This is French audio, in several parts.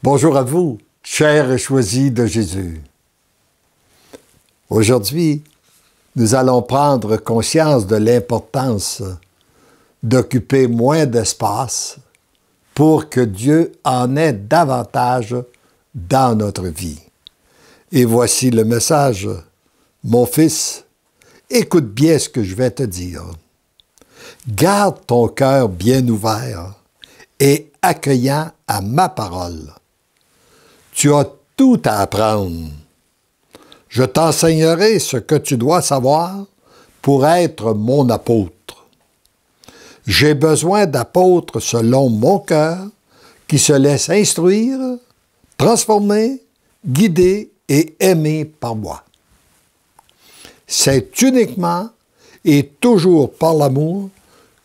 Bonjour à vous, chers choisis de Jésus. Aujourd'hui, nous allons prendre conscience de l'importance d'occuper moins d'espace pour que Dieu en ait davantage dans notre vie. Et voici le message. Mon fils, écoute bien ce que je vais te dire. Garde ton cœur bien ouvert et accueillant à ma parole tu as tout à apprendre. Je t'enseignerai ce que tu dois savoir pour être mon apôtre. J'ai besoin d'apôtres selon mon cœur qui se laissent instruire, transformer, guider et aimer par moi. C'est uniquement et toujours par l'amour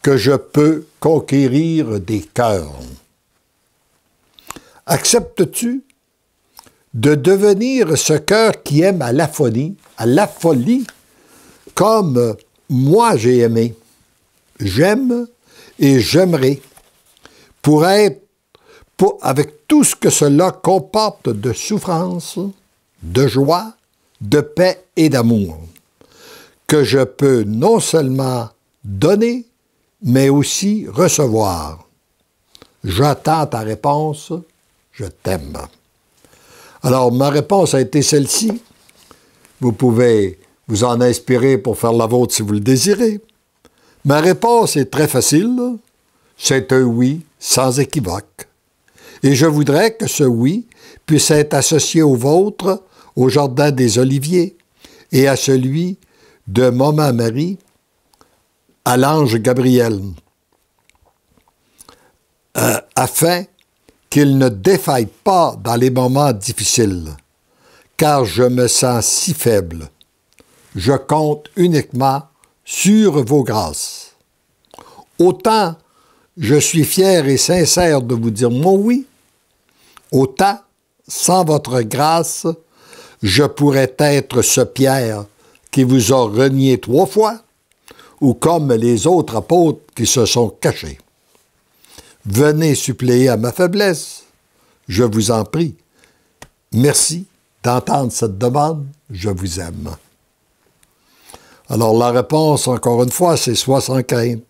que je peux conquérir des cœurs. Acceptes-tu de devenir ce cœur qui aime à la folie, à la folie, comme moi j'ai aimé. J'aime et j'aimerai pour être, avec tout ce que cela comporte de souffrance, de joie, de paix et d'amour, que je peux non seulement donner, mais aussi recevoir. J'attends ta réponse, je t'aime. Alors, ma réponse a été celle-ci. Vous pouvez vous en inspirer pour faire la vôtre si vous le désirez. Ma réponse est très facile. C'est un oui sans équivoque. Et je voudrais que ce oui puisse être associé au vôtre, au Jardin des Oliviers, et à celui de Maman Marie, à l'ange Gabriel, euh, afin qu'il ne défaille pas dans les moments difficiles, car je me sens si faible. Je compte uniquement sur vos grâces. Autant je suis fier et sincère de vous dire mon oui, autant sans votre grâce, je pourrais être ce Pierre qui vous a renié trois fois, ou comme les autres apôtres qui se sont cachés. Venez suppléer à ma faiblesse. Je vous en prie. Merci d'entendre cette demande. Je vous aime. Alors la réponse, encore une fois, c'est soixante sans crainte.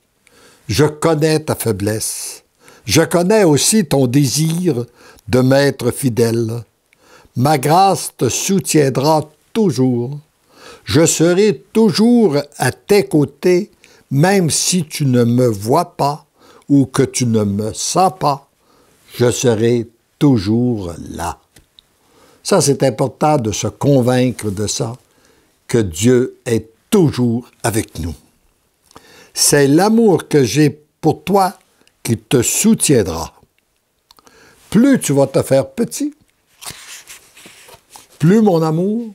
Je connais ta faiblesse. Je connais aussi ton désir de m'être fidèle. Ma grâce te soutiendra toujours. Je serai toujours à tes côtés, même si tu ne me vois pas ou que tu ne me sens pas, je serai toujours là. Ça, c'est important de se convaincre de ça, que Dieu est toujours avec nous. C'est l'amour que j'ai pour toi qui te soutiendra. Plus tu vas te faire petit, plus mon amour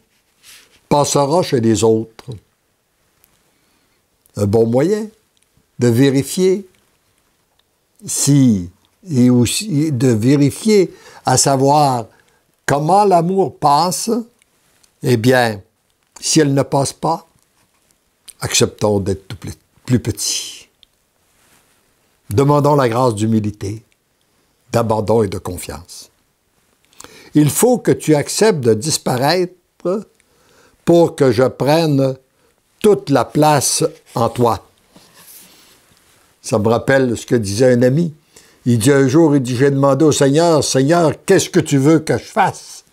passera chez les autres. Un bon moyen de vérifier si, et aussi de vérifier, à savoir comment l'amour passe, eh bien, si elle ne passe pas, acceptons d'être plus, petit petits. Demandons la grâce d'humilité, d'abandon et de confiance. Il faut que tu acceptes de disparaître pour que je prenne toute la place en toi. Ça me rappelle ce que disait un ami. Il dit un jour, il dit, j'ai demandé au Seigneur, Seigneur, qu'est-ce que tu veux que je fasse?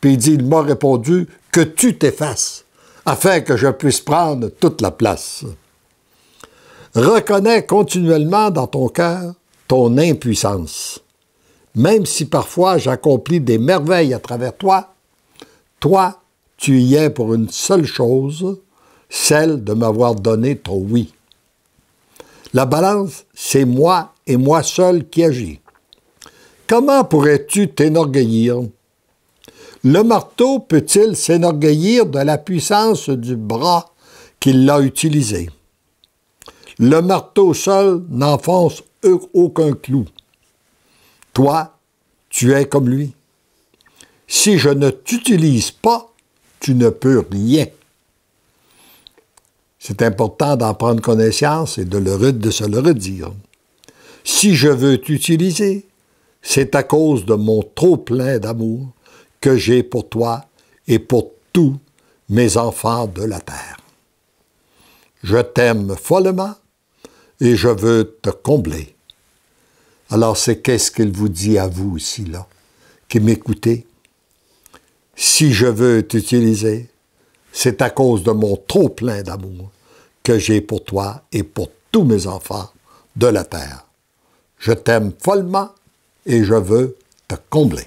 Puis il dit, il m'a répondu, que tu t'effaces, afin que je puisse prendre toute la place. Reconnais continuellement dans ton cœur ton impuissance. Même si parfois j'accomplis des merveilles à travers toi, toi, tu y es pour une seule chose, celle de m'avoir donné ton oui. La balance, c'est moi et moi seul qui agis. Comment pourrais-tu t'énorgueillir? Le marteau peut-il s'énorgueillir de la puissance du bras qu'il l'a utilisé? Le marteau seul n'enfonce aucun clou. Toi, tu es comme lui. Si je ne t'utilise pas, tu ne peux rien. C'est important d'en prendre connaissance et de, se le redire. Si je veux t'utiliser, c'est à cause de mon trop-plein d'amour que j'ai pour toi et pour tous mes enfants de la terre. Je t'aime follement et je veux te combler. Alors c'est qu'est-ce qu'il vous dit à vous ici, là, qui m'écoutez Si je veux t'utiliser, c'est à cause de mon trop plein d'amour que j'ai pour toi et pour tous mes enfants de la terre. Je t'aime follement et je veux te combler.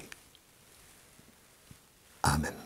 Amen.